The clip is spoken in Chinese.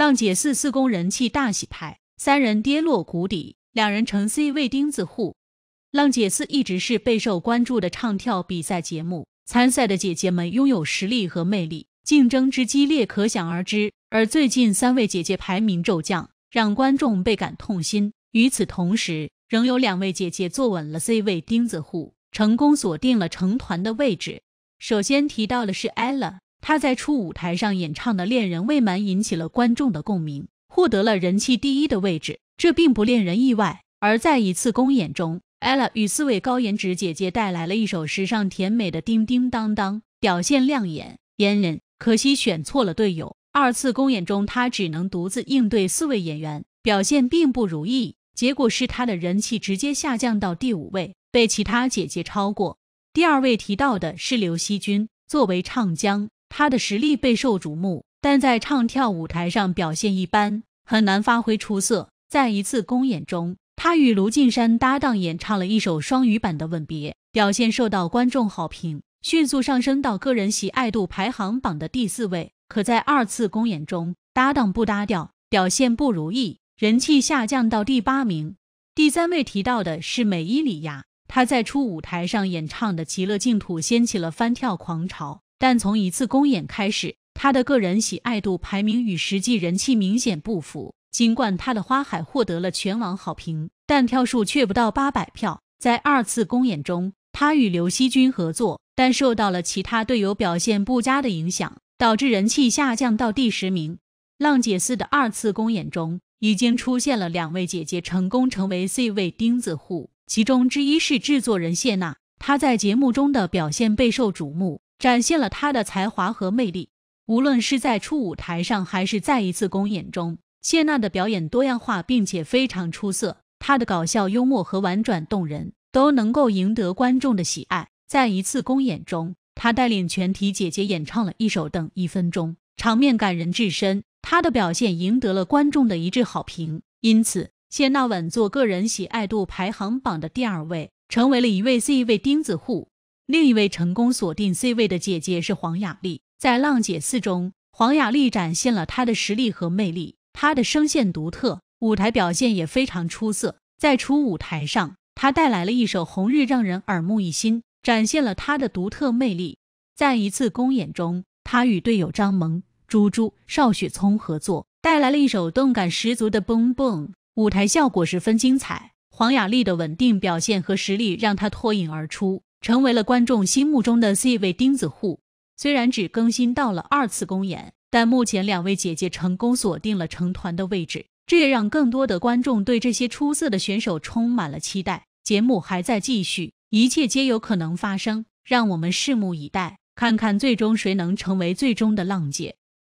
浪姐四四公人气大洗牌，三人跌落谷底，两人成 C 位钉子户。浪姐四一直是备受关注的唱跳比赛节目，参赛的姐姐们拥有实力和魅力，竞争之激烈可想而知。而最近三位姐姐排名骤降，让观众倍感痛心。与此同时，仍有两位姐姐坐稳了 C 位钉子户，成功锁定了成团的位置。首先提到的是 Ella。他在初舞台上演唱的《恋人未满》引起了观众的共鸣，获得了人气第一的位置，这并不令人意外。而在一次公演中，ella 与四位高颜值姐姐带来了一首时尚甜美的《叮叮当当》，表现亮眼。嫣然可惜选错了队友。二次公演中，他只能独自应对四位演员，表现并不如意，结果是他的人气直接下降到第五位，被其他姐姐超过。第二位提到的是刘惜君，作为唱将。他的实力备受瞩目，但在唱跳舞台上表现一般，很难发挥出色。在一次公演中，他与卢靖山搭档演唱了一首双语版的《吻别》，表现受到观众好评，迅速上升到个人喜爱度排行榜的第四位。可在二次公演中，搭档不搭调，表现不如意，人气下降到第八名。第三位提到的是美依礼芽，她在初舞台上演唱的《极乐净土》掀起了翻跳狂潮。但从一次公演开始，他的个人喜爱度排名与实际人气明显不符。尽管他的花海获得了全网好评，但票数却不到八百票。在二次公演中，他与刘惜君合作，但受到了其他队友表现不佳的影响，导致人气下降到第十名。浪姐四的二次公演中，已经出现了两位姐姐成功成为 C 位钉子户，其中之一是制作人谢娜，她在节目中的表现备受瞩目。展现了她的才华和魅力。无论是在初舞台上，还是在一次公演中，谢娜的表演多样化，并且非常出色。她的搞笑、幽默和婉转动人，都能够赢得观众的喜爱。在一次公演中，她带领全体姐姐演唱了一首《等一分钟》，场面感人至深。她的表现赢得了观众的一致好评，因此谢娜稳坐个人喜爱度排行榜的第二位，成为了一位 Z 位钉子户。另一位成功锁定 C 位的姐姐是黄雅莉。在《浪姐四》中，黄雅莉展现了她的实力和魅力。她的声线独特，舞台表现也非常出色。在初舞台上，她带来了一首《红日》，让人耳目一新，展现了她的独特魅力。在一次公演中，她与队友张萌、朱珠、邵雪聪合作，带来了一首动感十足的《蹦蹦》，舞台效果十分精彩。黄雅莉的稳定表现和实力让她脱颖而出。成为了观众心目中的 C 位钉子户。虽然只更新到了二次公演，但目前两位姐姐成功锁定了成团的位置，这也让更多的观众对这些出色的选手充满了期待。节目还在继续，一切皆有可能发生，让我们拭目以待，看看最终谁能成为最终的浪姐。